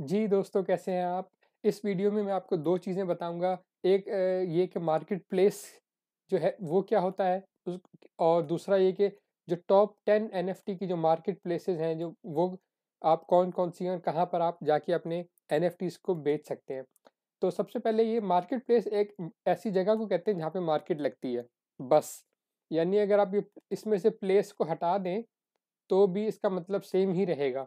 जी दोस्तों कैसे हैं आप इस वीडियो में मैं आपको दो चीज़ें बताऊंगा एक ये कि मार्केट प्लेस जो है वो क्या होता है और दूसरा ये कि जो टॉप टेन एन की जो मार्केट प्लेसेज हैं जो वो आप कौन कौन सी हैं कहाँ पर आप जाके अपने एन को बेच सकते हैं तो सबसे पहले ये मार्केट प्लेस एक ऐसी जगह को कहते हैं जहाँ पर मार्केट लगती है बस यानी अगर आप इसमें से प्लेस को हटा दें तो भी इसका मतलब सेम ही रहेगा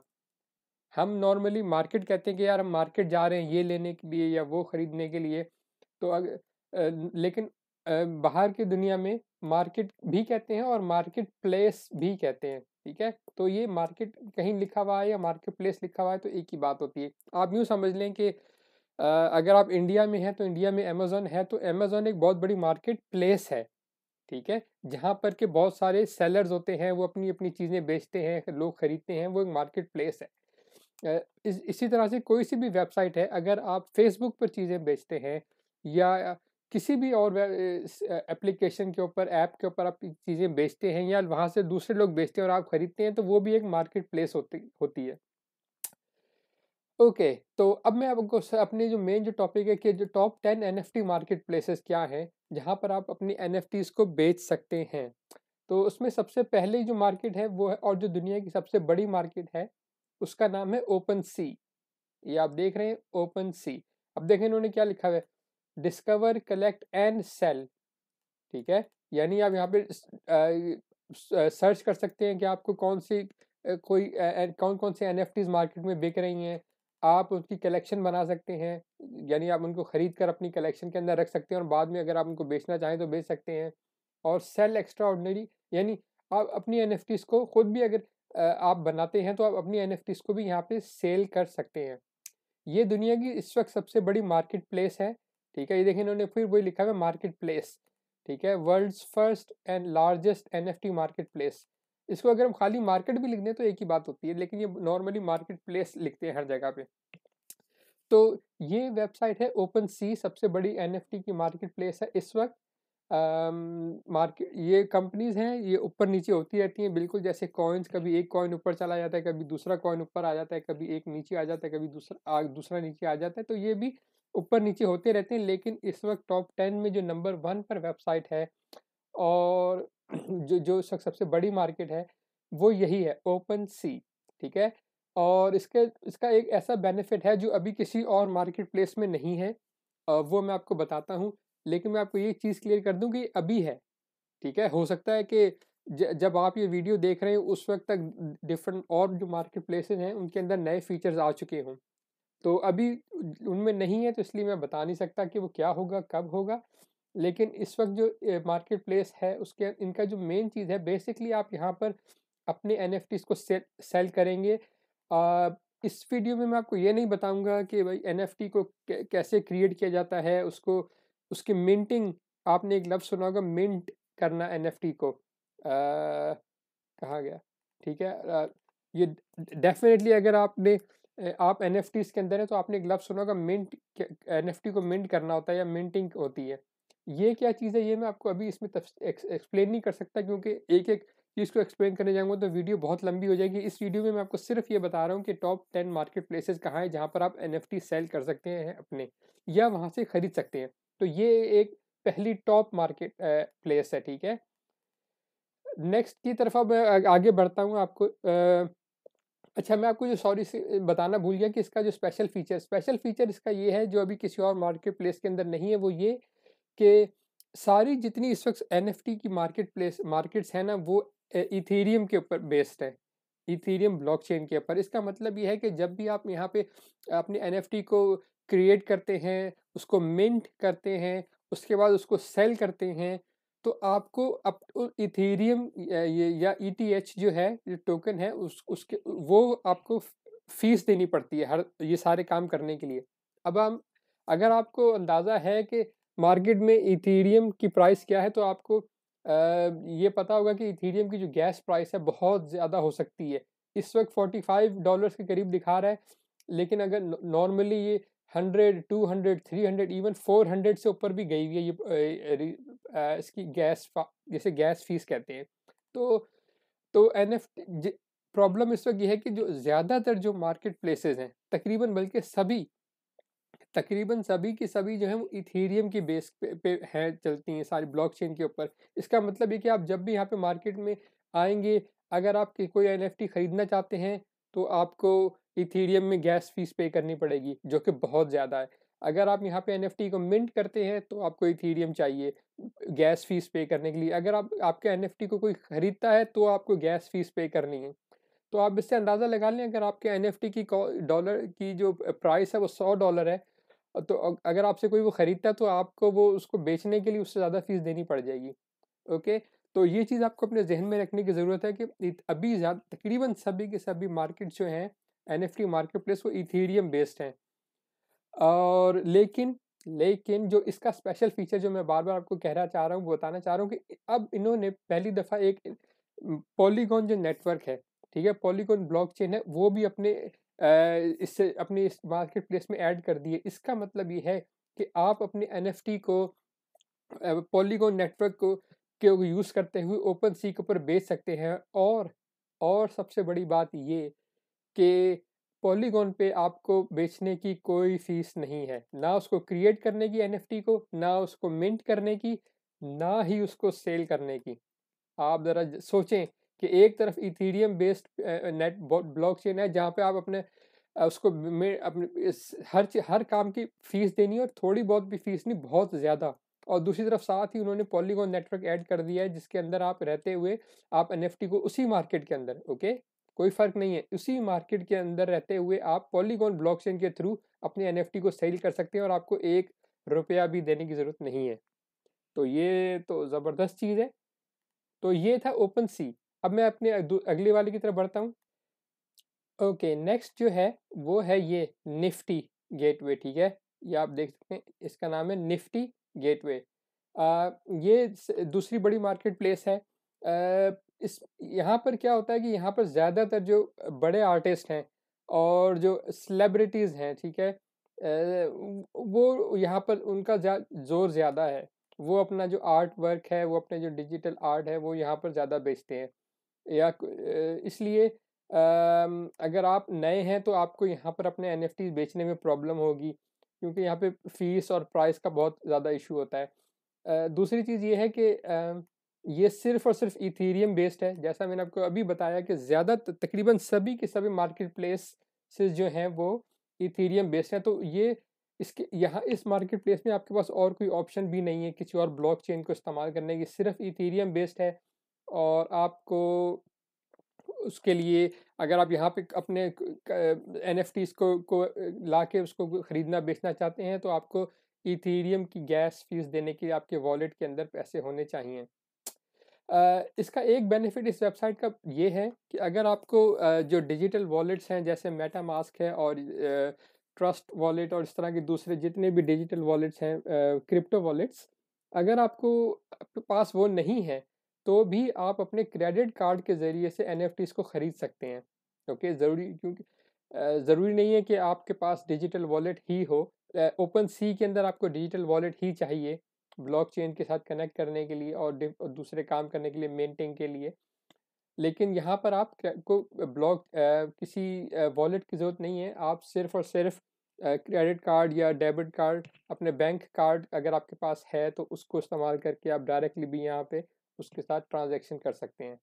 हम नॉर्मली मार्केट कहते हैं कि यार हम मार्केट जा रहे हैं ये लेने के लिए या वो ख़रीदने के लिए तो अग, लेकिन बाहर की दुनिया में मार्केट भी कहते हैं और मार्केट प्लेस भी कहते हैं ठीक है तो ये मार्केट कहीं लिखा हुआ है या मार्केट प्लेस लिखा हुआ है तो एक ही बात होती है आप यूँ समझ लें कि अगर आप इंडिया में हैं तो इंडिया में अमेज़ोन है तो अमेज़ोन एक बहुत बड़ी मार्केट प्लेस है ठीक है जहाँ पर के बहुत सारे सेलर्स होते हैं वो अपनी अपनी चीज़ें बेचते हैं लोग ख़रीदते हैं वो एक मार्केट प्लेस है इस, इसी तरह से कोई सी भी वेबसाइट है अगर आप फेसबुक पर चीज़ें बेचते हैं या किसी भी और एप्लीकेशन के ऊपर ऐप के ऊपर आप चीज़ें बेचते हैं या वहाँ से दूसरे लोग बेचते हैं और आप ख़रीदते हैं तो वो भी एक मार्केट प्लेस होती होती है ओके okay, तो अब मैं आपको अपने जो मेन जो टॉपिक है कि जो top ten an market places क्या हैं जहाँ पर आप अपनी एन को बेच सकते हैं तो उसमें सबसे पहले जो मार्केट है वो है और जो दुनिया की सबसे बड़ी मार्केट है उसका नाम है ओपन सी ये आप देख रहे हैं ओपन सी अब देखें इन्होंने क्या लिखा हुआ है डिस्कवर कलेक्ट एंड सेल ठीक है यानी आप यहाँ पे सर्च कर सकते हैं कि आपको कौन सी कोई कौन कौन से एन मार्केट में बिक रही हैं आप उनकी कलेक्शन बना सकते हैं यानी आप उनको ख़रीद कर अपनी कलेक्शन के अंदर रख सकते हैं और बाद में अगर आप उनको बेचना चाहें तो बेच सकते हैं और सेल एक्स्ट्रा ऑर्डनरी यानी आप अपनी एन को ख़ुद भी अगर आप बनाते हैं तो आप अपनी एन को भी यहाँ पे सेल कर सकते हैं ये दुनिया की इस वक्त सबसे बड़ी मार्केट प्लेस है ठीक है ये देखिए इन्होंने फिर वही लिखा हुआ मार्केट प्लेस ठीक है world first and largest N market place इसको अगर हम खाली मार्केट भी लिख दें तो एक ही बात होती है लेकिन ये नॉर्मली मार्केट प्लेस लिखते हैं हर जगह पे तो ये वेबसाइट है ओपन सी सबसे बड़ी एन की मार्केट प्लेस है इस वक्त मार्केट ये कंपनीज हैं ये ऊपर नीचे होती रहती हैं बिल्कुल जैसे कॉइन्स कभी एक कॉइन ऊपर चला जाता है कभी दूसरा कॉइन ऊपर आ जाता है कभी एक नीचे आ जाता है कभी दूसरा दूसरा नीचे आ जाता है तो ये भी ऊपर नीचे होते रहते हैं लेकिन इस वक्त टॉप टेन में जो नंबर वन पर वेबसाइट है और जो जो इस वक्त सबसे बड़ी मार्केट है वो यही है ओपन सी ठीक है और इसके इसका एक ऐसा बेनिफिट है जो अभी किसी और मार्केट प्लेस में नहीं है वो मैं आपको बताता हूँ लेकिन मैं आपको ये चीज़ क्लियर कर दूं कि अभी है ठीक है हो सकता है कि जब आप ये वीडियो देख रहे हैं उस वक्त तक डिफरेंट और जो मार्केट प्लेसेस हैं उनके अंदर नए फीचर्स आ चुके हों तो अभी उनमें नहीं है तो इसलिए मैं बता नहीं सकता कि वो क्या होगा कब होगा लेकिन इस वक्त जो मार्केट प्लेस है उसके इनका जो मेन चीज़ है बेसिकली आप यहाँ पर अपने एन को सेल सेल करेंगे आ, इस वीडियो में मैं आपको ये नहीं बताऊँगा कि भाई एन को कैसे क्रिएट किया जाता है उसको उसकी मिंटिंग आपने एक लफ्ज़ सुना होगा मिंट करना एन को कहा गया ठीक है ये डेफिनेटली अगर आपने आप एन के अंदर है तो आपने एक लफ्ज़ सुना होगा मिंट एन को मिंट करना होता है या मिंटिंग होती है ये क्या चीज़ है ये मैं आपको अभी इसमें एक्सप्लेन नहीं कर सकता क्योंकि एक एक चीज़ को एक्सप्लेन करने जाऊँगा तो वीडियो बहुत लंबी हो जाएगी इस वीडियो में मैं आपको सिर्फ ये बता रहा हूँ कि टॉप टेन मार्केट प्लेसेज कहाँ हैं जहाँ पर आप एन सेल कर सकते हैं अपने या वहाँ से ख़रीद सकते हैं तो ये एक पहली टॉप मार्केट प्लेस है ठीक है नेक्स्ट की तरफ अब आगे बढ़ता हूँ आपको आ, अच्छा मैं आपको जो सॉरी से बताना भूल गया कि इसका जो स्पेशल फीचर स्पेशल फीचर इसका ये है जो अभी किसी और मार्केट प्लेस के अंदर नहीं है वो ये कि सारी जितनी इस वक्त एन की मार्केट प्लेस मार्केट्स हैं ना वो इथेरियम के ऊपर बेस्ड है इथेरियम ब्लॉकचेन के ऊपर इसका मतलब ये है कि जब भी आप यहाँ पे अपने एन को क्रिएट करते हैं उसको मिंट करते हैं उसके बाद उसको सेल करते हैं तो आपको अप इथेरियम ये या ई e जो है जो टोकन है उस उसके वो आपको फीस देनी पड़ती है हर ये सारे काम करने के लिए अब हम अगर आपको अंदाज़ा है कि मार्केट में इथेरियम की प्राइस क्या है तो आपको आ, ये पता होगा कि इथेरियम की जो गैस प्राइस है बहुत ज़्यादा हो सकती है इस वक्त फोर्टी फाइव डॉलर्स के करीब दिखा रहा है लेकिन अगर नॉर्मली ये hundred two hundred three hundred even four hundred से ऊपर भी गई हुई है ये इसकी गैस जैसे गैस फीस कहते हैं तो तो एन एफ प्रॉब्लम इस वक्त यह है कि जो ज़्यादातर जो मार्केट प्लेसेस हैं तकरीबन बल्कि सभी तकरीबन सभी की सभी जो है वो इथेरियम की बेस पे, पे हैं चलती हैं सारी ब्लॉकचेन के ऊपर इसका मतलब ये कि आप जब भी यहाँ पे मार्केट में आएंगे अगर आप कोई एन खरीदना चाहते हैं तो आपको इथीरियम में गैस फीस पे करनी पड़ेगी जो कि बहुत ज़्यादा है अगर आप यहाँ पे एन को मिंट करते हैं तो आपको इथीरियम चाहिए गैस फीस पे करने के लिए अगर आप आपके एन को कोई ख़रीदता है तो आपको गैस फीस पे करनी है तो आप इससे अंदाज़ा लगा लें अगर आपके एन की डॉलर की जो प्राइस है वो सौ डॉलर है तो अगर आपसे कोई वो ख़रीदता है तो आपको वो उसको बेचने के लिए उससे ज़्यादा फ़ीस देनी पड़ जाएगी ओके तो ये चीज़ आपको अपने जहन में रखने की ज़रूरत है कि अभी तकरीबन सभी के सभी मार्केट जो हैं N F T market place वो इथीरियम बेस्ड हैं और लेकिन लेकिन जो इसका स्पेशल फीचर जो मैं बार बार आपको कहना चाह रहा हूँ बताना चाह रहा हूँ कि अब इन्होंने पहली दफ़ा एक पॉलीगॉन जो नेटवर्क है ठीक है पॉलीगॉन ब्लॉकचेन है वो भी अपने इससे अपने इस मार्केट प्लेस में ऐड कर दिए इसका मतलब ये है कि आप अपने एन को पॉलीगॉन नेटवर्क को के यूज़ करते हुए ओपन सी के ऊपर बेच सकते हैं और और सबसे बड़ी बात ये कि पॉलीगॉन पे आपको बेचने की कोई फीस नहीं है ना उसको क्रिएट करने की एन को ना उसको मिंट करने की ना ही उसको सेल करने की आप ज़रा सोचें कि एक तरफ Ethereum based net blockchain है जहाँ पे आप अपने उसको अपने हर हर काम की फीस देनी और थोड़ी बहुत भी फीस नहीं बहुत ज़्यादा और दूसरी तरफ साथ ही उन्होंने पॉलीगॉन नेटवर्क ऐड कर दिया है जिसके अंदर आप रहते हुए आप एन को उसी मार्केट के अंदर ओके कोई फ़र्क नहीं है उसी मार्केट के अंदर रहते हुए आप पॉलीगॉन ब्लॉकचेन के थ्रू अपने एन को सेल कर सकते हैं और आपको एक रुपया भी देने की ज़रूरत नहीं है तो ये तो ज़बरदस्त चीज़ है तो ये था ओपन सी अब मैं अपने अगले वाले की तरफ बढ़ता हूँ ओके नेक्स्ट जो है वो है ये निफ्टी गेटवे ठीक है ये आप देख सकते हैं इसका नाम है निफ्टी गेटवे ये दूसरी बड़ी मार्केट प्लेस है इस यहाँ पर क्या होता है कि यहाँ पर ज़्यादातर जो बड़े आर्टिस्ट हैं और जो सेलिब्रिटीज़ हैं ठीक है वो यहाँ पर उनका ज़ोर ज़्यादा है वो अपना जो आर्ट वर्क है वो अपने जो डिजिटल आर्ट है वो यहाँ पर ज़्यादा बेचते हैं या इसलिए अगर आप नए हैं तो आपको यहाँ पर अपने एन बेचने में प्रॉब्लम होगी क्योंकि यहाँ पे फीस और प्राइस का बहुत ज़्यादा इशू होता है दूसरी चीज़ ये है कि ये सिर्फ और सिर्फ इथेरियम बेस्ड है जैसा मैंने आपको अभी बताया कि ज़्यादा तकरीबन सभी के सभी मार्केट प्लेस जो हैं वो इथेरियम बेस्ड हैं तो ये इसके यहाँ इस मार्केट प्लेस में आपके पास और कोई ऑप्शन भी नहीं है किसी और ब्लॉकचेन को इस्तेमाल करने की सिर्फ इथेरियम बेस्ड है और आपको उसके लिए अगर आप यहाँ पे अपने एन एफ टीज़ को को ला के उसको ख़रीदना बेचना चाहते हैं तो आपको इथेरियम की गैस फीस देने के लिए आपके वॉलेट के अंदर पैसे होने चाहिए इसका एक बेनिफिट इस वेबसाइट का ये है कि अगर आपको जो डिजिटल वॉलेट्स हैं जैसे मेटा मास्क है और ट्रस्ट वॉलेट और इस तरह के दूसरे जितने भी डिजिटल वॉलेट्स हैं क्रिप्टो वॉलेट्स अगर आपको पास वो नहीं है तो भी आप अपने क्रेडिट कार्ड के ज़रिए से एन को ख़रीद सकते हैं ओके ज़रूरी क्योंकि ज़रूरी नहीं है कि आपके पास डिजिटल वॉलेट ही हो ओपन सी के अंदर आपको डिजिटल वॉलेट ही चाहिए ब्लॉकचेन के साथ कनेक्ट करने के लिए और, और दूसरे काम करने के लिए मेंटेन के लिए लेकिन यहाँ पर आप को ब्लॉक किसी वॉलेट की ज़रूरत नहीं है आप सिर्फ और सिर्फ क्रेडिट कार्ड या डेबिट कार्ड अपने बैंक कार्ड अगर आपके पास है तो उसको इस्तेमाल करके आप डायरेक्टली भी यहाँ पे उसके साथ ट्रांजैक्शन कर सकते हैं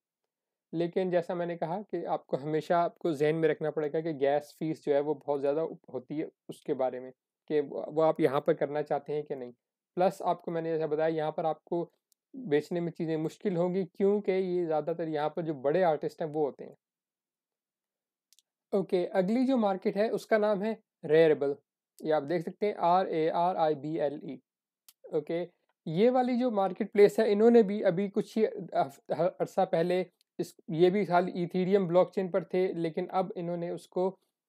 लेकिन जैसा मैंने कहा कि आपको हमेशा आपको जहन में रखना पड़ेगा कि गैस फीस जो है वो बहुत ज़्यादा होती है उसके बारे में कि वो आप यहाँ पर करना चाहते हैं कि नहीं प्लस आपको मैंने जैसा बताया यहाँ पर आपको बेचने में चीज़ें मुश्किल होंगी क्योंकि ये ज़्यादातर यहाँ पर जो बड़े आर्टिस्ट हैं वो होते हैं ओके okay, अगली जो मार्केट है उसका नाम है रेयरबल ये आप देख सकते हैं R A R I B L E okay ये वाली जो मार्केट प्लेस है इन्होंने भी अभी कुछ ही अर्सा पहले इस ये भी हाल इथीरियम ब्लॉकचेन पर थे लेकिन अब इन्होंने उसको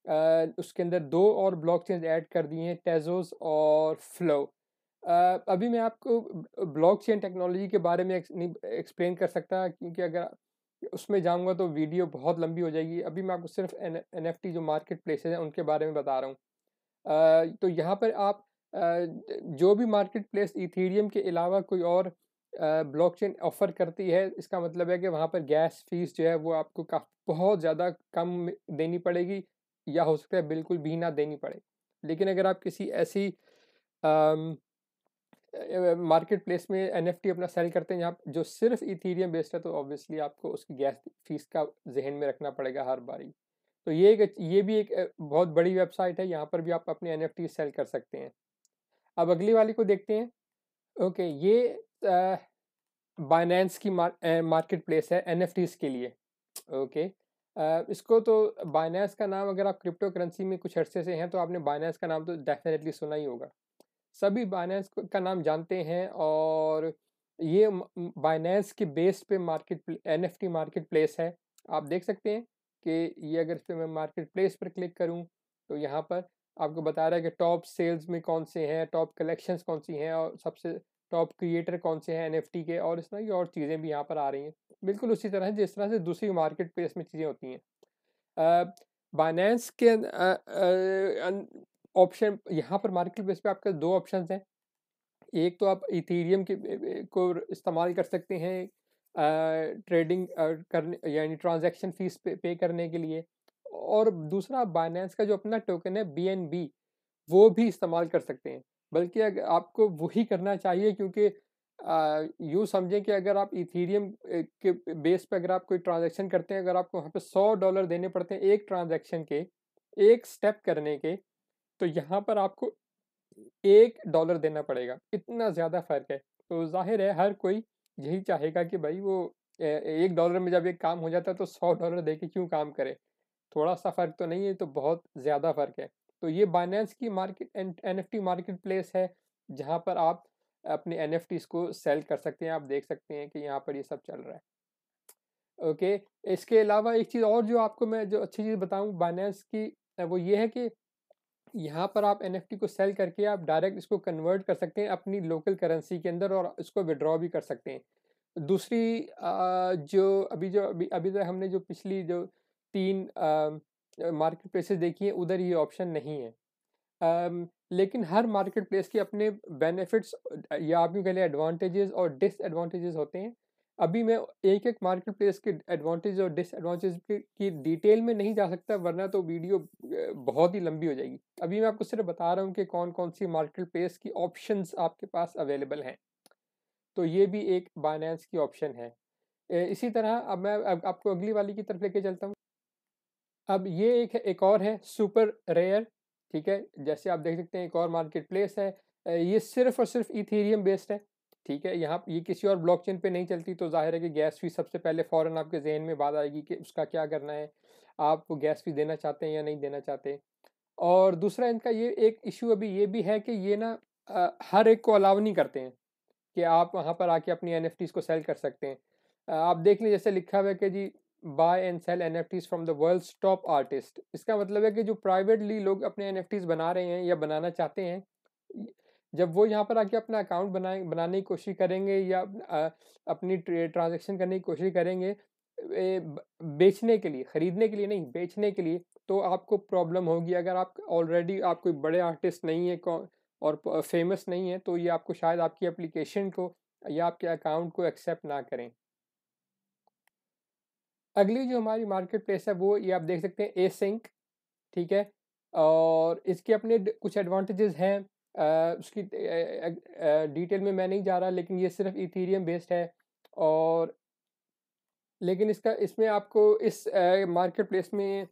आ, उसके अंदर दो और ब्लॉकचेन ऐड कर दिए हैं टेजोस और फ्लो अभी मैं आपको ब्लॉकचेन टेक्नोलॉजी के बारे में एक्सप्लेन कर सकता क्योंकि अगर उसमें जाऊंगा तो वीडियो बहुत लंबी हो जाएगी अभी मैं आपको सिर्फ एन एफ जो मार्केट प्लेसेज हैं उनके बारे में बता रहा हूँ तो यहाँ पर आप जो भी मार्केट प्लेस इथीरियम के अलावा कोई और ब्लॉक चेन ऑफ़र करती है इसका मतलब है कि वहाँ पर गैस फीस जो है वो आपको काफ़ी बहुत ज़्यादा कम देनी पड़ेगी या हो सकता है बिल्कुल भी ना देनी पड़े लेकिन अगर आप किसी ऐसी uh, मार्केट प्लेस में एन अपना सेल करते हैं यहाँ जो सिर्फ इथीरियम बेस्ड है तो ऑब्वियसली आपको उसकी गैस फीस का जहन में रखना पड़ेगा हर बारी तो ये एक ये भी एक बहुत बड़ी वेबसाइट है यहाँ पर भी आप अपने एन सेल कर सकते हैं अब अगली वाली को देखते हैं ओके ये बाइनेंस की मार्केट प्लेस है एन के लिए ओके आ, इसको तो बाइनेंस का नाम अगर आप क्रिप्टो करेंसी में कुछ अर्से से हैं तो आपने बाइनेंस का नाम तो डेफिनेटली सुना ही होगा सभी बाइनेंस का नाम जानते हैं और ये बाइनेंस के बेस पे market N F market place है आप देख सकते हैं कि ये अगर इस पर मैं मार्केट प्लेस पर क्लिक करूँ तो यहाँ पर आपको बता रहा है कि टॉप सेल्स में कौन से हैं टॉप कलेक्शंस कौन सी हैं और सबसे टॉप क्रिएटर कौन से हैं एन के और इस तरह की और चीज़ें भी यहाँ पर आ रही हैं बिल्कुल उसी तरह जिस तरह से दूसरी मार्केट प्लेस में चीज़ें होती हैं बाइनेंस के ऑप्शन यहाँ पर मार्केट बेस पे आपके दो ऑप्शन हैं एक तो आप इथेरियम के को इस्तेमाल कर सकते हैं ट्रेडिंग करने यानी ट्रांजैक्शन फीस पे, पे करने के लिए और दूसरा बाइनेंस का जो अपना टोकन है बी एन बी वो भी इस्तेमाल कर सकते हैं बल्कि अगर आपको वही करना चाहिए क्योंकि यूँ समझें कि अगर आप इथेरियम के बेस पर अगर आप कोई ट्रांजेक्शन करते हैं अगर आपको वहाँ पर सौ डॉलर देने पड़ते हैं एक ट्रांजेक्शन के एक स्टेप करने के तो यहाँ पर आपको एक डॉलर देना पड़ेगा इतना ज़्यादा फ़र्क है तो जाहिर है हर कोई यही चाहेगा कि भाई वो एक डॉलर में जब एक काम हो जाता है तो सौ डॉलर दे के क्यों काम करे थोड़ा सा फ़र्क तो नहीं है तो बहुत ज़्यादा फ़र्क है तो ये बाइनेंस की market N F market place है जहाँ पर आप अपने एन को सेल कर सकते हैं आप देख सकते हैं कि यहाँ पर ये सब चल रहा है ओके okay. इसके अलावा एक चीज़ और जो आपको मैं जो अच्छी चीज़ बताऊँ बाइनेंस की वो ये है कि यहाँ पर आप एन को सेल करके आप डायरेक्ट इसको कन्वर्ट कर सकते हैं अपनी लोकल करेंसी के अंदर और इसको विड्रॉ भी कर सकते हैं दूसरी जो अभी जो अभी अभी तक हमने जो पिछली जो तीन मार्केट प्लेसेस देखी हैं उधर ये ऑप्शन नहीं है लेकिन हर मार्केट प्लेस के अपने बेनिफिट्स या आप यूँ कह लें एडवांटेजेस और डिसएडवांटेजेस होते हैं अभी मैं एक एक मार्केट प्लेस के एडवांटेज और डिसएडवांटेज की डिटेल में नहीं जा सकता वरना तो वीडियो बहुत ही लंबी हो जाएगी अभी मैं आपको सिर्फ बता रहा हूँ कि कौन कौन सी मार्केट प्लेस की ऑप्शन आपके पास अवेलेबल हैं तो ये भी एक बाइनेंस की ऑप्शन है इसी तरह अब मैं अब आपको अगली वाली की तरफ लेके चलता हूँ अब ये एक एक और है सुपर रेयर ठीक है जैसे आप देख सकते हैं एक और मार्केट प्लेस है ये सिर्फ और सिर्फ इथेरियम बेस्ड है ठीक है यहाँ ये किसी और ब्लॉकचेन पे नहीं चलती तो जाहिर है कि गैस फीस सबसे पहले फ़ौरन आपके जहन में बात आएगी कि उसका क्या करना है आप गैस फीस देना चाहते हैं या नहीं देना चाहते और दूसरा इनका ये एक इशू अभी ये भी है कि ये ना आ, हर एक को अलाउ नहीं करते हैं कि आप वहाँ पर आके अपनी एन को सेल कर सकते हैं आप देख लें जैसे लिखा हुआ है कि जी buy and sell N from the world top artist इसका मतलब है कि जो प्राइवेटली लोग अपने एन बना रहे हैं या बनाना चाहते हैं जब वो यहाँ पर आके अपना अकाउंट बनाए बनाने की कोशिश करेंगे या अपनी ट्रांजेक्शन करने की कोशिश करेंगे बेचने के लिए ख़रीदने के लिए नहीं बेचने के लिए तो आपको प्रॉब्लम होगी अगर आप ऑलरेडी आप कोई बड़े आर्टिस्ट नहीं है और फेमस नहीं है तो ये आपको शायद आपकी एप्लीकेशन को या आपके अकाउंट को एक्सेप्ट ना करें अगली जो हमारी मार्केट प्लेस है वो ये आप देख सकते हैं ए ठीक है और इसके अपने कुछ एडवांटेजेस हैं उसकी डिटेल में मैं नहीं जा रहा लेकिन ये सिर्फ इथीरियम बेस्ड है और लेकिन इसका इसमें आपको इस मार्केट प्लेस में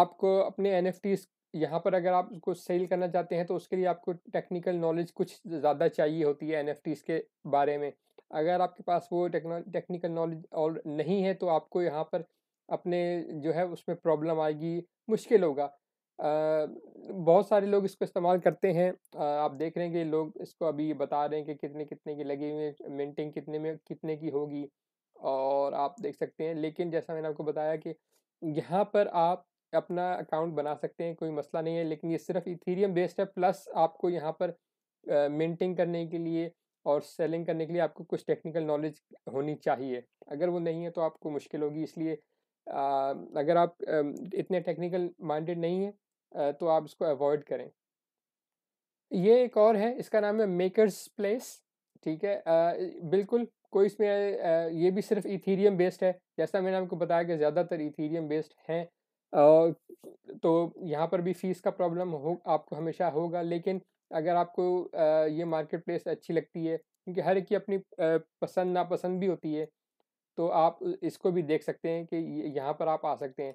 आपको अपने एन एफ यहाँ पर अगर आप उसको सेल करना चाहते हैं तो उसके लिए आपको टेक्निकल नॉलेज कुछ ज़्यादा चाहिए होती है एन एफ के बारे में अगर आपके पास वो टेक्निकल नॉलेज और नहीं है तो आपको यहाँ पर अपने जो है उसमें प्रॉब्लम आएगी मुश्किल होगा बहुत सारे लोग इसको इस्तेमाल करते हैं आप देख रहे हैं कि लोग इसको अभी बता रहे हैं कि कितने कितने की लगी हुई है मिनटिंग कितने में कितने की होगी और आप देख सकते हैं लेकिन जैसा मैंने आपको बताया कि यहाँ पर आप अपना अकाउंट बना सकते हैं कोई मसला नहीं है लेकिन ये सिर्फ इथीरियम बेस्ड है प्लस आपको यहाँ पर मेंटेन करने के लिए और सेलिंग करने के लिए आपको कुछ टेक्निकल नॉलेज होनी चाहिए अगर वो नहीं है तो आपको मुश्किल होगी इसलिए आ, अगर आप इतने टेक्निकल माइंडेड नहीं हैं तो आप इसको अवॉइड करें ये एक और है इसका नाम है मेकर्स प्लेस ठीक है आ, बिल्कुल कोई इसमें ये भी सिर्फ इथीरियम बेस्ड है जैसा मैंने आपको बताया कि ज़्यादातर इथीरियम बेस्ड हैं तो यहाँ पर भी फीस का प्रॉब्लम हो आपको हमेशा होगा लेकिन अगर आपको आ, ये मार्केट प्लेस अच्छी लगती है क्योंकि हर एक की अपनी पसंद नापसंद भी होती है तो आप इसको भी देख सकते हैं कि यहाँ पर आप आ सकते हैं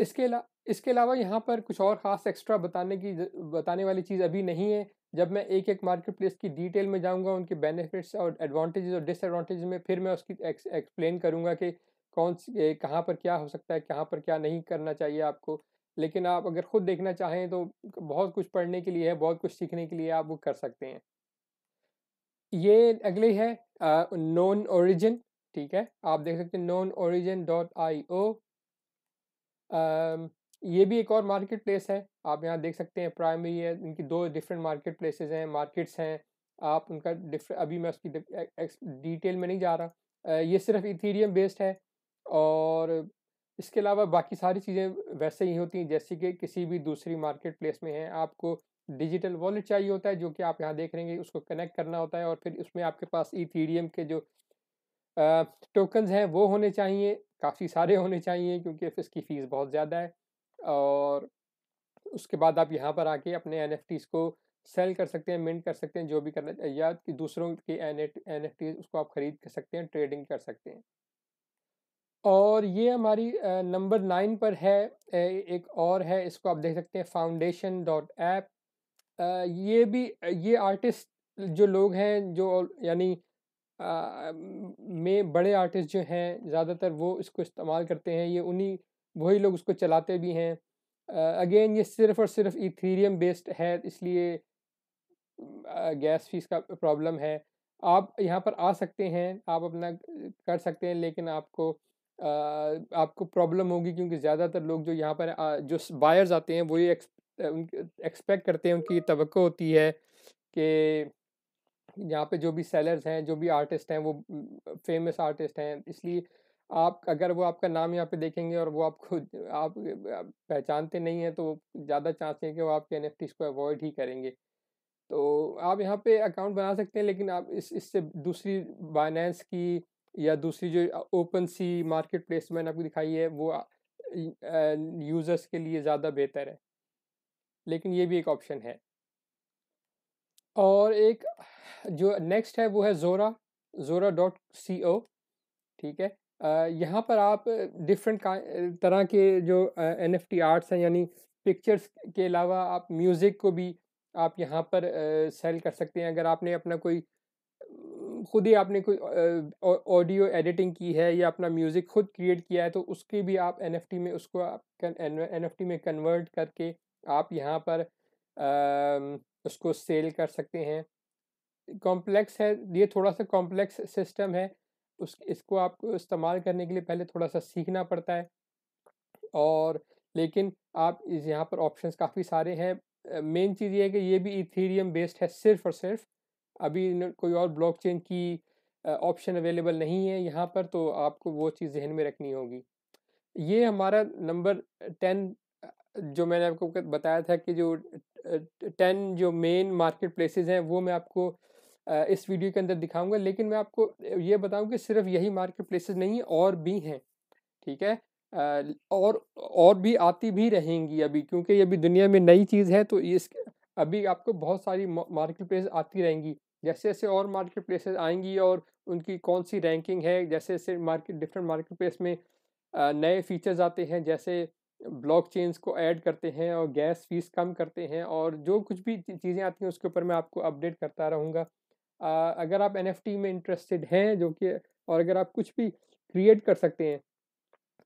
इसके अलावा इसके अलावा यहाँ पर कुछ और ख़ास एक्स्ट्रा बताने की बताने वाली चीज़ अभी नहीं है जब मैं एक एक मार्केट प्लेस की डिटेल में जाऊँगा उनके बेनिफिट्स और एडवांटेजेस और डिसएडवांटेज में फिर मैं उसकी एक्सप्लेन करूँगा कि कौन सी कहाँ पर क्या हो सकता है कहाँ पर क्या नहीं करना चाहिए आपको लेकिन आप अगर ख़ुद देखना चाहें तो बहुत कुछ पढ़ने के लिए है बहुत कुछ सीखने के लिए आप वो कर सकते हैं ये अगले है नॉन ओरिजिन ठीक है आप देख सकते हैं Known Origin dot I O ये भी एक और मार्केट प्लेस है आप यहाँ देख सकते हैं प्राइमरी है इनकी दो डिफरेंट मार्केट प्लेसेज हैं मार्केट्स हैं आप उनका डिफरेंट अभी मैं उसकी डिटेल में नहीं जा रहा ये सिर्फ इथीरियम बेस्ड है और इसके अलावा बाकी सारी चीज़ें वैसे ही होती हैं जैसे कि किसी भी दूसरी मार्केट प्लेस में है आपको डिजिटल वॉलेट चाहिए होता है जो कि आप यहाँ देख रहे हैं उसको कनेक्ट करना होता है और फिर उसमें आपके पास इथीरियम के जो टोकन्स हैं वो होने चाहिए काफ़ी सारे होने चाहिए क्योंकि इसकी फ़ीस बहुत ज़्यादा है और उसके बाद आप यहाँ पर आके अपने एन को सेल कर सकते हैं मिंट कर सकते हैं जो भी करना या कि दूसरों के एन एन उसको आप ख़रीद कर सकते हैं ट्रेडिंग कर सकते हैं और ये हमारी नंबर नाइन पर है एक और है इसको आप देख सकते हैं फाउंडेशन डॉट ऐप ये भी ये आर्टिस्ट जो लोग हैं जो यानी में बड़े आर्टिस्ट जो हैं ज़्यादातर वो इसको इस्तेमाल करते हैं ये उन्हीं वही लोग उसको चलाते भी हैं अगेन ये सिर्फ और सिर्फ इथीरियम बेस्ड है इसलिए गैस फीस का प्रॉब्लम है आप यहाँ पर आ सकते हैं आप अपना कर सकते हैं लेकिन आपको आपको प्रॉब्लम होगी क्योंकि ज़्यादातर लोग जो यहाँ पर जो बायर्स आते हैं वही एक्सपेक्ट करते हैं उनकी तो होती है कि यहाँ पे जो भी सेलर्स हैं जो भी आर्टिस्ट हैं वो फेमस आर्टिस्ट हैं इसलिए आप अगर वो आपका नाम यहाँ पे देखेंगे और वो आपको आप पहचानते नहीं हैं तो ज़्यादा चांस है कि वो आपके एन को अवॉइड ही करेंगे तो आप यहाँ पे अकाउंट बना सकते हैं लेकिन आप इस इससे दूसरी बाइनेंस की या दूसरी जो ओपन सी मार्केट प्लेस मैंने आपको दिखाई है वो यूज़र्स के लिए ज़्यादा बेहतर है लेकिन ये भी एक ऑप्शन है और एक जो नेक्स्ट है वो है जोरा जोरा डॉट सी ओ ठीक है यहाँ पर आप डिफरेंट तरह के जो एन एफ टी आर्ट्स हैं यानी पिक्चर्स के अलावा आप म्यूज़िक को भी आप यहाँ पर सेल कर सकते हैं अगर आपने अपना कोई खुद ही आपने कोई ऑडियो एडिटिंग की है या अपना म्यूज़िक खुद क्रिएट किया है तो उसके भी आप एन में उसको एन एफ में कन्वर्ट करके आप यहाँ पर आ, उसको सेल कर सकते हैं कॉम्प्लेक्स है ये थोड़ा सा कॉम्प्लेक्स सिस्टम है उस इसको आपको इस्तेमाल करने के लिए पहले थोड़ा सा सीखना पड़ता है और लेकिन आप इस यहाँ पर ऑप्शंस काफ़ी सारे हैं मेन चीज़ ये है कि ये भी इथीरियम बेस्ड है सिर्फ और सिर्फ अभी कोई और ब्लॉकचेन की ऑप्शन अवेलेबल नहीं है यहाँ पर तो आपको वो चीज़ जहन में रखनी होगी ये हमारा नंबर टेन जो मैंने आपको बताया था कि जो टेन जो मेन मार्केट प्लेसेज हैं वो मैं आपको इस वीडियो के अंदर दिखाऊंगा लेकिन मैं आपको ये बताऊं कि सिर्फ यही मार्केट प्लेसेस नहीं है और भी हैं ठीक है और और भी आती भी रहेंगी अभी क्योंकि ये अभी दुनिया में नई चीज़ है तो इस अभी आपको बहुत सारी मार्केट प्लेस आती रहेंगी जैसे जैसे और मार्केट प्लेसेस आएंगी और उनकी कौन सी रैंकिंग है जैसे जैसे मार्केट डिफरेंट मार्केट प्लेस में नए फीचर्स आते हैं जैसे ब्लॉक चेंस को ऐड करते हैं और गैस फीस कम करते हैं और जो कुछ भी चीज़ें आती हैं उसके ऊपर मैं आपको अपडेट करता रहूँगा अगर आप एन में इंटरेस्टेड हैं जो कि और अगर आप कुछ भी क्रिएट कर सकते हैं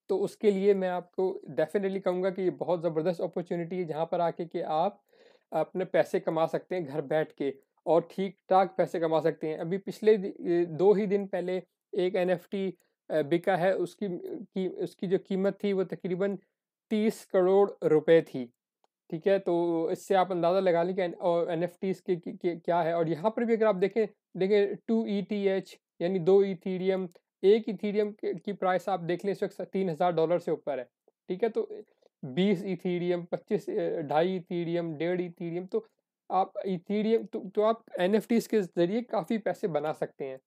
तो उसके लिए मैं आपको डेफिनेटली कहूँगा कि ये बहुत ज़बरदस्त अपॉर्चुनिटी है जहाँ पर आके कि आप अपने पैसे कमा सकते हैं घर बैठ के और ठीक ठाक पैसे कमा सकते हैं अभी पिछले दो ही दिन पहले एक एन बिका है उसकी की उसकी जो कीमत थी वो तकरीबन तीस करोड़ रुपए थी ठीक है तो इससे आप अंदाज़ा लगा लें कि एन एफ टीज के क्या है और यहाँ पर भी अगर आप देखें देखें टू ई टी एच यानी दो इथीरियम एक इथीरियम की प्राइस आप देख लें इस वक्त तीन हज़ार डॉलर से ऊपर है ठीक है तो बीस इथीरियम पच्चीस ढाई इथीरियम डेढ़ इथीरियम तो आप इथीरियम तो, तो आप एन के ज़रिए काफ़ी पैसे बना सकते हैं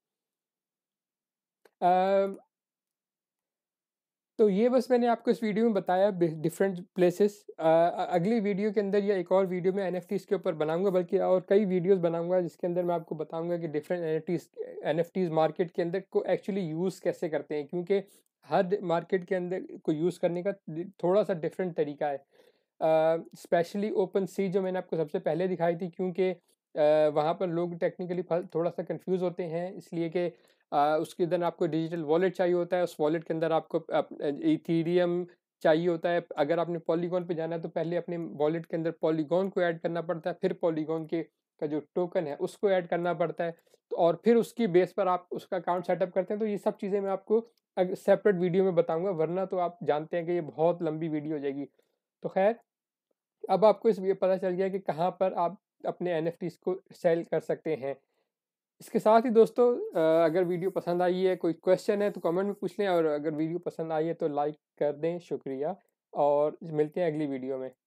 तो ये बस मैंने आपको इस वीडियो में बताया डिफरेंट प्लेसेस अगली वीडियो के अंदर या एक और वीडियो में एन के ऊपर बनाऊंगा बल्कि और कई वीडियोस बनाऊंगा जिसके अंदर मैं आपको बताऊंगा कि डिफरेंट एन एफ मार्केट के अंदर को एक्चुअली यूज़ कैसे करते हैं क्योंकि हर मार्केट के अंदर को यूज़ करने का थोड़ा सा डिफरेंट तरीका है स्पेशली ओपन सी जो मैंने आपको सबसे पहले दिखाई थी क्योंकि वहाँ पर लोग टेक्निकली थोड़ा सा कन्फ्यूज़ होते हैं इसलिए कि उसके अंदर आपको डिजिटल वॉलेट चाहिए होता है उस वॉलेट के अंदर आपको इथीरियम चाहिए होता है अगर आपने पॉलीगॉन पे जाना है तो पहले अपने वॉलेट के अंदर पॉलीगॉन को ऐड करना पड़ता है फिर पॉलीगॉन के का जो टोकन है उसको ऐड करना पड़ता है तो और फिर उसकी बेस पर आप उसका अकाउंट सेटअप करते हैं तो ये सब चीज़ें मैं आपको सेपरेट वीडियो में बताऊंगा वरना तो आप जानते हैं कि ये बहुत लंबी वीडियो हो जाएगी तो खैर अब आपको इस पता चल गया कि कहाँ पर आप अपने एन को सेल कर सकते हैं इसके साथ ही दोस्तों अगर वीडियो पसंद आई है कोई क्वेश्चन है तो कमेंट में पूछ लें और अगर वीडियो पसंद आई है तो लाइक कर दें शुक्रिया और मिलते हैं अगली वीडियो में